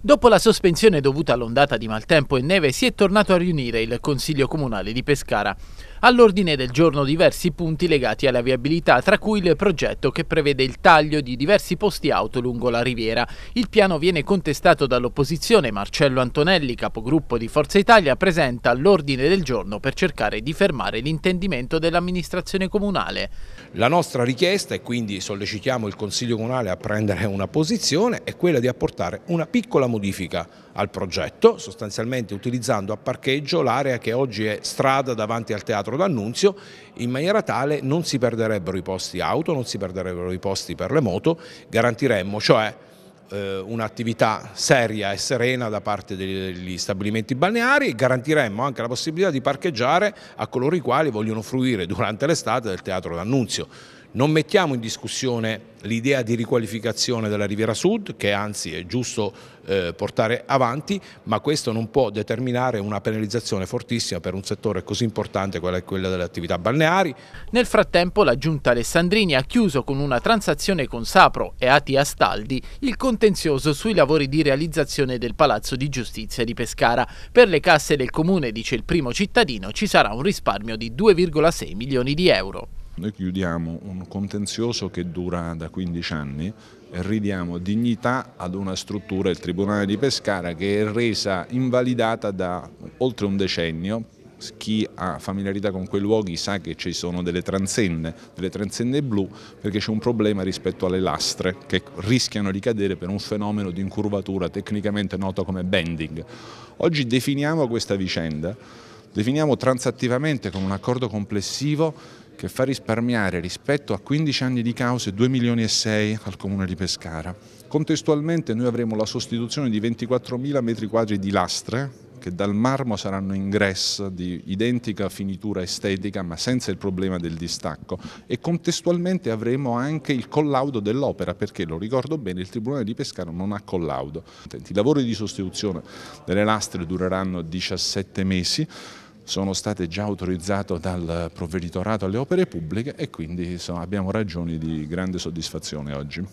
Dopo la sospensione dovuta all'ondata di maltempo e neve si è tornato a riunire il Consiglio Comunale di Pescara. All'ordine del giorno diversi punti legati alla viabilità, tra cui il progetto che prevede il taglio di diversi posti auto lungo la riviera. Il piano viene contestato dall'opposizione. Marcello Antonelli, capogruppo di Forza Italia, presenta l'ordine del giorno per cercare di fermare l'intendimento dell'amministrazione comunale. La nostra richiesta, e quindi sollecitiamo il Consiglio Comunale a prendere una posizione, è quella di apportare una piccola modifica al progetto, sostanzialmente utilizzando a parcheggio l'area che oggi è strada davanti al Teatro d'Annunzio, in maniera tale non si perderebbero i posti auto, non si perderebbero i posti per le moto, garantiremmo cioè eh, un'attività seria e serena da parte degli stabilimenti balneari e garantiremmo anche la possibilità di parcheggiare a coloro i quali vogliono fruire durante l'estate del teatro d'annunzio. Non mettiamo in discussione l'idea di riqualificazione della Riviera Sud, che anzi è giusto eh, portare avanti, ma questo non può determinare una penalizzazione fortissima per un settore così importante quale quello delle attività balneari. Nel frattempo la Giunta Alessandrini ha chiuso con una transazione con Sapro e Ati Astaldi il contenzioso sui lavori di realizzazione del Palazzo di Giustizia di Pescara. Per le casse del comune, dice il primo cittadino, ci sarà un risparmio di 2,6 milioni di euro. Noi chiudiamo un contenzioso che dura da 15 anni e ridiamo dignità ad una struttura, il Tribunale di Pescara, che è resa invalidata da oltre un decennio chi ha familiarità con quei luoghi sa che ci sono delle transenne, delle transenne blu, perché c'è un problema rispetto alle lastre che rischiano di cadere per un fenomeno di incurvatura tecnicamente noto come bending. Oggi definiamo questa vicenda, definiamo transattivamente come un accordo complessivo che fa risparmiare rispetto a 15 anni di cause 2 milioni e 6 al comune di Pescara. Contestualmente noi avremo la sostituzione di 24 mila metri quadri di lastre che dal marmo saranno ingress di identica finitura estetica ma senza il problema del distacco e contestualmente avremo anche il collaudo dell'opera perché lo ricordo bene il Tribunale di Pescara non ha collaudo. I lavori di sostituzione delle lastre dureranno 17 mesi sono state già autorizzate dal provveditorato alle opere pubbliche e quindi insomma, abbiamo ragioni di grande soddisfazione oggi.